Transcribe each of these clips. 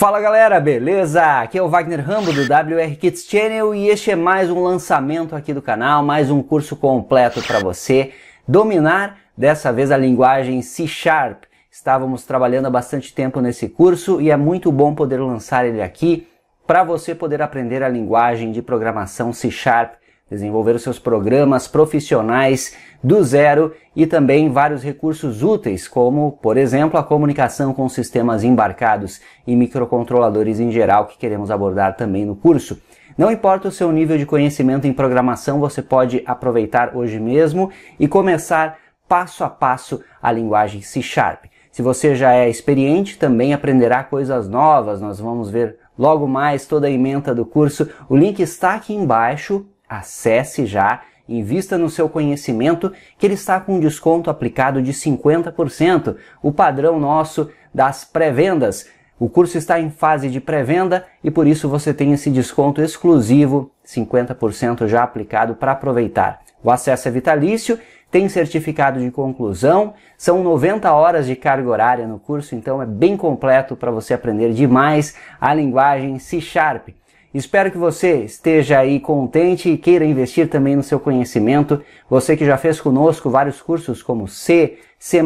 Fala galera, beleza? Aqui é o Wagner Rambo do WR Kids Channel e este é mais um lançamento aqui do canal, mais um curso completo para você dominar, dessa vez a linguagem C Sharp. Estávamos trabalhando há bastante tempo nesse curso e é muito bom poder lançar ele aqui para você poder aprender a linguagem de programação C Sharp desenvolver os seus programas profissionais do zero e também vários recursos úteis, como, por exemplo, a comunicação com sistemas embarcados e microcontroladores em geral, que queremos abordar também no curso. Não importa o seu nível de conhecimento em programação, você pode aproveitar hoje mesmo e começar passo a passo a linguagem C Sharp. Se você já é experiente, também aprenderá coisas novas. Nós vamos ver logo mais toda a ementa do curso. O link está aqui embaixo Acesse já, invista no seu conhecimento, que ele está com um desconto aplicado de 50%, o padrão nosso das pré-vendas. O curso está em fase de pré-venda e por isso você tem esse desconto exclusivo, 50% já aplicado para aproveitar. O acesso é vitalício, tem certificado de conclusão, são 90 horas de carga horária no curso, então é bem completo para você aprender demais a linguagem C Sharp. Espero que você esteja aí contente e queira investir também no seu conhecimento. Você que já fez conosco vários cursos como C, C++,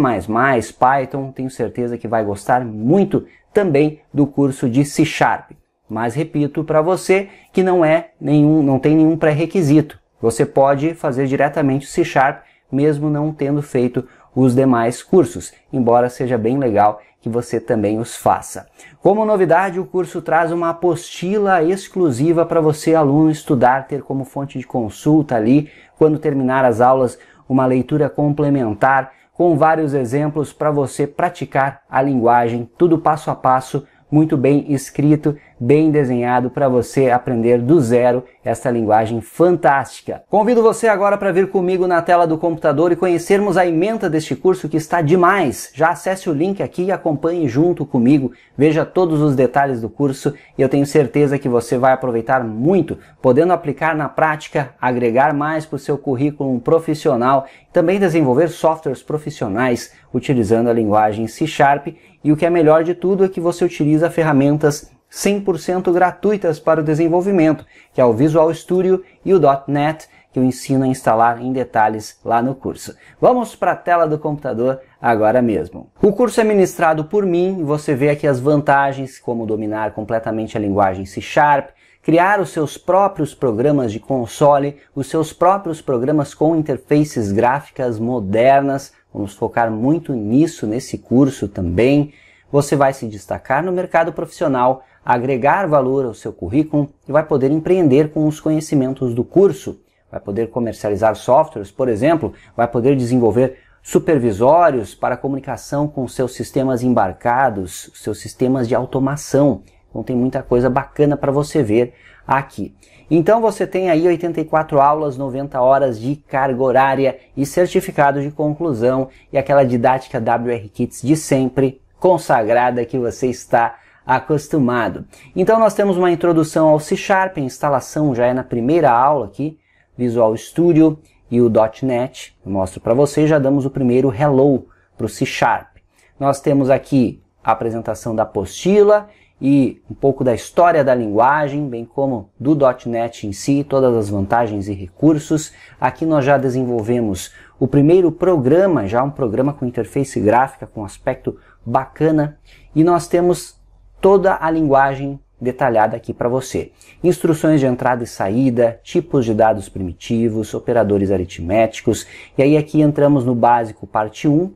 Python, tenho certeza que vai gostar muito também do curso de C Sharp. Mas repito para você que não é nenhum, não tem nenhum pré-requisito. Você pode fazer diretamente o C Sharp mesmo não tendo feito os demais cursos, embora seja bem legal que você também os faça. Como novidade, o curso traz uma apostila exclusiva para você, aluno, estudar, ter como fonte de consulta ali, quando terminar as aulas, uma leitura complementar com vários exemplos para você praticar a linguagem, tudo passo a passo, muito bem escrito, bem desenhado para você aprender do zero esta linguagem fantástica. Convido você agora para vir comigo na tela do computador e conhecermos a ementa deste curso que está demais. Já acesse o link aqui e acompanhe junto comigo. Veja todos os detalhes do curso e eu tenho certeza que você vai aproveitar muito, podendo aplicar na prática, agregar mais para o seu currículo profissional, também desenvolver softwares profissionais utilizando a linguagem C Sharp e o que é melhor de tudo é que você utiliza ferramentas 100% gratuitas para o desenvolvimento, que é o Visual Studio e o .NET, que eu ensino a instalar em detalhes lá no curso. Vamos para a tela do computador agora mesmo. O curso é ministrado por mim e você vê aqui as vantagens, como dominar completamente a linguagem C Sharp, criar os seus próprios programas de console, os seus próprios programas com interfaces gráficas modernas, vamos focar muito nisso nesse curso também, você vai se destacar no mercado profissional, agregar valor ao seu currículo e vai poder empreender com os conhecimentos do curso. Vai poder comercializar softwares, por exemplo, vai poder desenvolver supervisórios para comunicação com seus sistemas embarcados, seus sistemas de automação. Então tem muita coisa bacana para você ver aqui. Então você tem aí 84 aulas, 90 horas de carga horária e certificado de conclusão e aquela didática WR Kits de sempre consagrada que você está acostumado. Então nós temos uma introdução ao C Sharp, a instalação já é na primeira aula aqui, Visual Studio e o .NET. Eu mostro para vocês, já damos o primeiro hello para o C Sharp. Nós temos aqui a apresentação da apostila e um pouco da história da linguagem, bem como do .NET em si, todas as vantagens e recursos. Aqui nós já desenvolvemos o primeiro programa, já um programa com interface gráfica com aspecto bacana e nós temos toda a linguagem detalhada aqui para você. Instruções de entrada e saída, tipos de dados primitivos, operadores aritméticos. E aí aqui entramos no básico parte 1.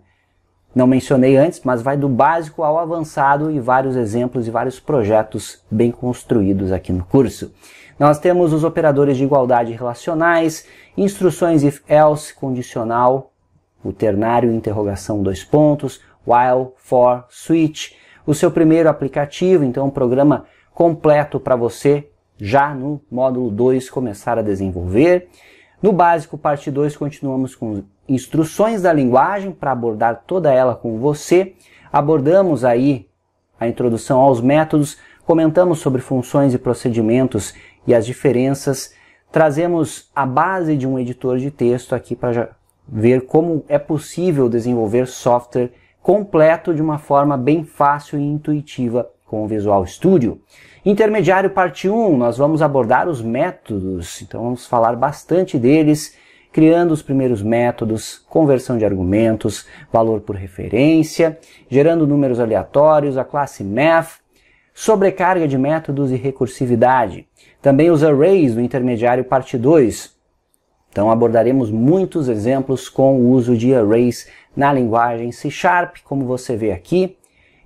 Não mencionei antes, mas vai do básico ao avançado e vários exemplos e vários projetos bem construídos aqui no curso. Nós temos os operadores de igualdade relacionais, instruções if-else condicional, o ternário interrogação dois pontos, while, for, switch, o seu primeiro aplicativo, então um programa completo para você já no módulo 2 começar a desenvolver. No básico, parte 2, continuamos com instruções da linguagem para abordar toda ela com você. Abordamos aí a introdução aos métodos, comentamos sobre funções e procedimentos e as diferenças. Trazemos a base de um editor de texto aqui para ver como é possível desenvolver software completo de uma forma bem fácil e intuitiva com o Visual Studio. Intermediário parte 1, nós vamos abordar os métodos, então vamos falar bastante deles, criando os primeiros métodos, conversão de argumentos, valor por referência, gerando números aleatórios, a classe math, sobrecarga de métodos e recursividade. Também os arrays do intermediário parte 2, então abordaremos muitos exemplos com o uso de arrays na linguagem C Sharp, como você vê aqui.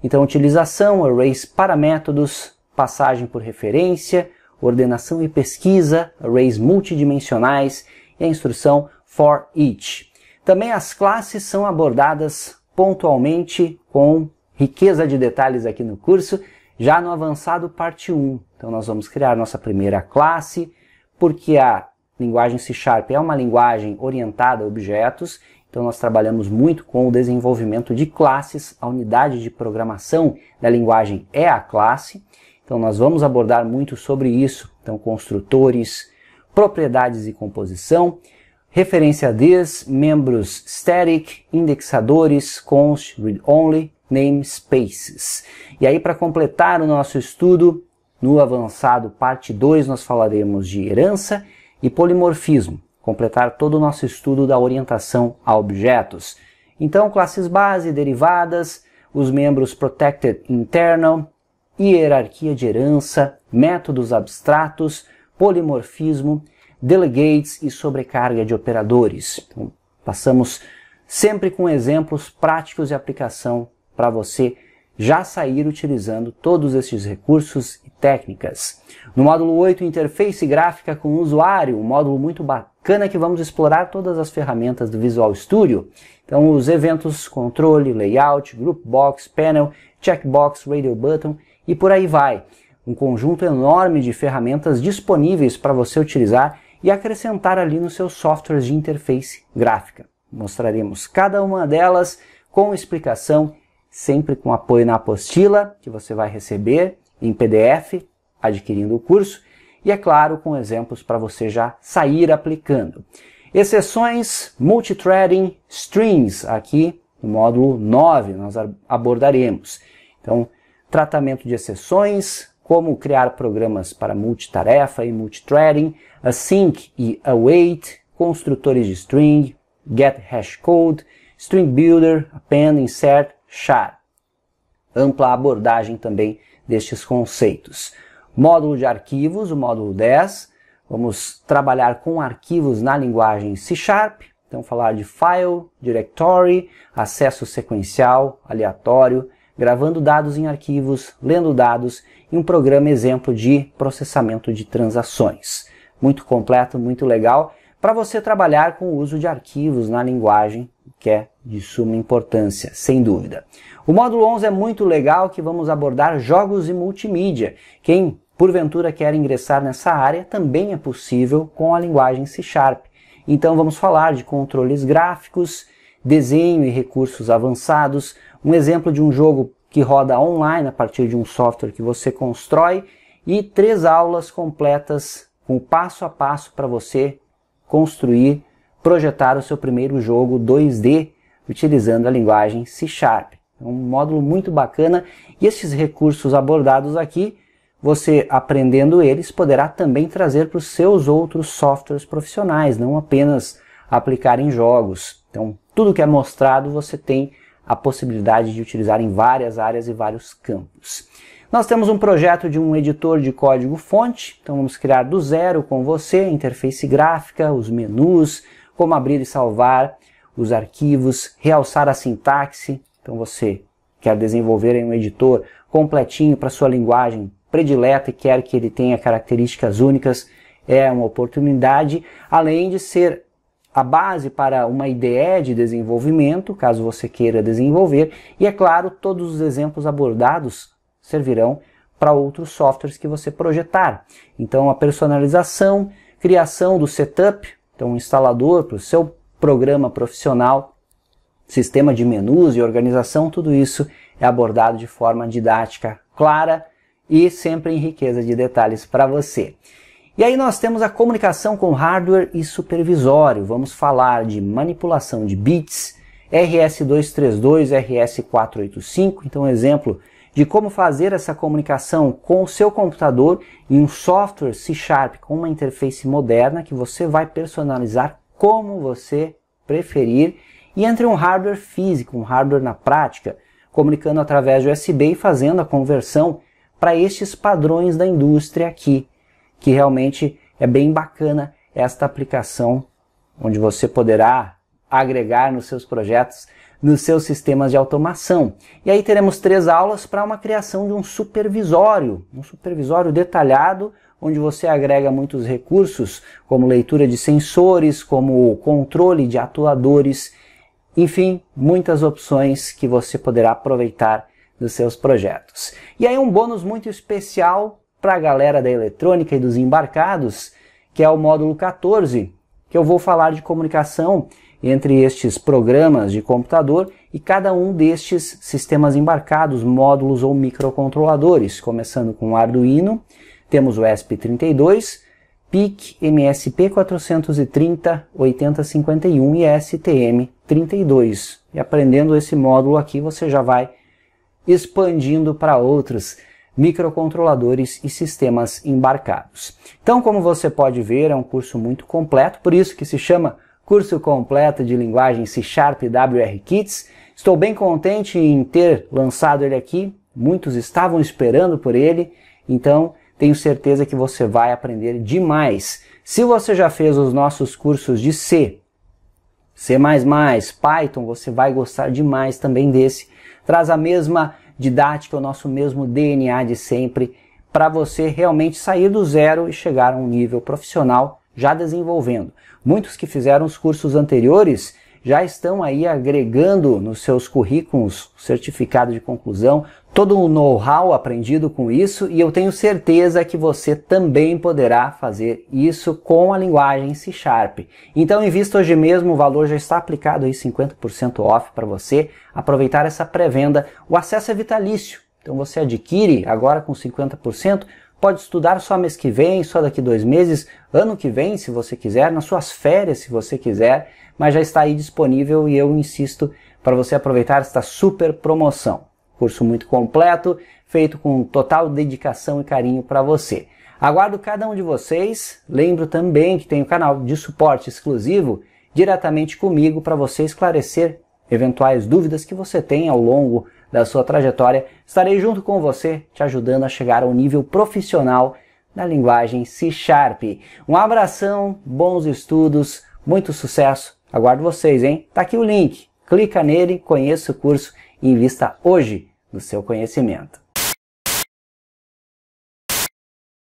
Então utilização, arrays para métodos, passagem por referência, ordenação e pesquisa, arrays multidimensionais e a instrução for each. Também as classes são abordadas pontualmente com riqueza de detalhes aqui no curso, já no avançado parte 1. Então nós vamos criar nossa primeira classe, porque a linguagem C Sharp é uma linguagem orientada a objetos, então nós trabalhamos muito com o desenvolvimento de classes, a unidade de programação da linguagem é a classe, então nós vamos abordar muito sobre isso, então construtores, propriedades e composição, referência this, membros static, indexadores, const, read-only, namespaces. E aí para completar o nosso estudo, no avançado parte 2 nós falaremos de herança, e polimorfismo, completar todo o nosso estudo da orientação a objetos. Então, classes base, derivadas, os membros protected internal, hierarquia de herança, métodos abstratos, polimorfismo, delegates e sobrecarga de operadores. Então, passamos sempre com exemplos práticos de aplicação para você já sair utilizando todos estes recursos e técnicas. No módulo 8, interface gráfica com usuário, um módulo muito bacana que vamos explorar todas as ferramentas do Visual Studio. Então, os eventos, controle, layout, group box, panel, checkbox, radio button e por aí vai. Um conjunto enorme de ferramentas disponíveis para você utilizar e acrescentar ali nos seus softwares de interface gráfica. Mostraremos cada uma delas com explicação sempre com apoio na apostila que você vai receber em PDF, adquirindo o curso, e é claro, com exemplos para você já sair aplicando. Exceções, multithreading, strings, aqui no módulo 9 nós abordaremos. Então, tratamento de exceções, como criar programas para multitarefa e multithreading, async e await, construtores de string, get hash code, string builder, append, insert, achar. Ampla abordagem também destes conceitos. Módulo de arquivos, o módulo 10. Vamos trabalhar com arquivos na linguagem C Sharp. Então, falar de file, directory, acesso sequencial, aleatório, gravando dados em arquivos, lendo dados e um programa exemplo de processamento de transações. Muito completo, muito legal para você trabalhar com o uso de arquivos na linguagem que é de suma importância, sem dúvida. O módulo 11 é muito legal que vamos abordar jogos e multimídia. Quem porventura quer ingressar nessa área também é possível com a linguagem C Sharp. Então vamos falar de controles gráficos, desenho e recursos avançados, um exemplo de um jogo que roda online a partir de um software que você constrói e três aulas completas com um passo a passo para você construir, projetar o seu primeiro jogo 2D utilizando a linguagem C Sharp. É um módulo muito bacana e esses recursos abordados aqui, você aprendendo eles, poderá também trazer para os seus outros softwares profissionais, não apenas aplicar em jogos. Então, tudo que é mostrado você tem a possibilidade de utilizar em várias áreas e vários campos. Nós temos um projeto de um editor de código fonte, então vamos criar do zero com você, interface gráfica, os menus, como abrir e salvar os arquivos, realçar a sintaxe. Então você quer desenvolver um editor completinho para sua linguagem predileta e quer que ele tenha características únicas, é uma oportunidade, além de ser a base para uma ideia de desenvolvimento, caso você queira desenvolver, e é claro, todos os exemplos abordados servirão para outros softwares que você projetar. Então, a personalização, criação do setup, então um instalador para o seu programa profissional, sistema de menus e organização, tudo isso é abordado de forma didática, clara e sempre em riqueza de detalhes para você. E aí nós temos a comunicação com hardware e supervisório. Vamos falar de manipulação de bits, RS232, RS485, então um exemplo de como fazer essa comunicação com o seu computador em um software C Sharp com uma interface moderna que você vai personalizar como você preferir, e entre um hardware físico, um hardware na prática, comunicando através do USB e fazendo a conversão para estes padrões da indústria aqui, que realmente é bem bacana esta aplicação, onde você poderá agregar nos seus projetos, nos seus sistemas de automação. E aí teremos três aulas para uma criação de um supervisório, um supervisório detalhado, onde você agrega muitos recursos, como leitura de sensores, como controle de atuadores, enfim, muitas opções que você poderá aproveitar dos seus projetos. E aí um bônus muito especial para a galera da eletrônica e dos embarcados, que é o módulo 14, que eu vou falar de comunicação entre estes programas de computador e cada um destes sistemas embarcados, módulos ou microcontroladores, começando com o Arduino, temos o ESP32, PIC MSP 430 8051 e STM32. E aprendendo esse módulo aqui, você já vai expandindo para outros microcontroladores e sistemas embarcados. Então, como você pode ver, é um curso muito completo, por isso que se chama Curso Completo de Linguagem C Sharp WR Kits. Estou bem contente em ter lançado ele aqui, muitos estavam esperando por ele, então tenho certeza que você vai aprender demais. Se você já fez os nossos cursos de C, C++, Python, você vai gostar demais também desse. Traz a mesma didática, o nosso mesmo DNA de sempre, para você realmente sair do zero e chegar a um nível profissional já desenvolvendo. Muitos que fizeram os cursos anteriores já estão aí agregando nos seus currículos certificado de conclusão, todo o know-how aprendido com isso e eu tenho certeza que você também poderá fazer isso com a linguagem C Sharp. Então invista hoje mesmo, o valor já está aplicado aí 50% off para você aproveitar essa pré-venda. O acesso é vitalício, então você adquire agora com 50%, pode estudar só mês que vem, só daqui dois meses, ano que vem, se você quiser, nas suas férias, se você quiser, mas já está aí disponível e eu insisto para você aproveitar esta super promoção. Curso muito completo, feito com total dedicação e carinho para você. Aguardo cada um de vocês. Lembro também que tem um canal de suporte exclusivo diretamente comigo para você esclarecer eventuais dúvidas que você tem ao longo da sua trajetória, estarei junto com você, te ajudando a chegar ao nível profissional da linguagem C Sharp. Um abração, bons estudos, muito sucesso. Aguardo vocês, hein? Tá aqui o link. Clica nele, conheça o curso e invista hoje no seu conhecimento.